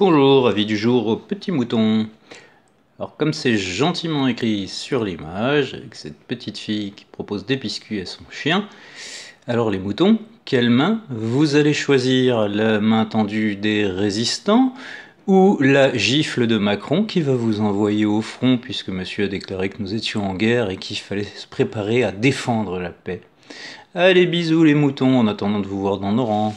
Bonjour, avis du jour au petits moutons. Alors comme c'est gentiment écrit sur l'image, avec cette petite fille qui propose des biscuits à son chien, alors les moutons, quelle main vous allez choisir La main tendue des résistants ou la gifle de Macron qui va vous envoyer au front puisque monsieur a déclaré que nous étions en guerre et qu'il fallait se préparer à défendre la paix Allez bisous les moutons en attendant de vous voir dans nos rangs.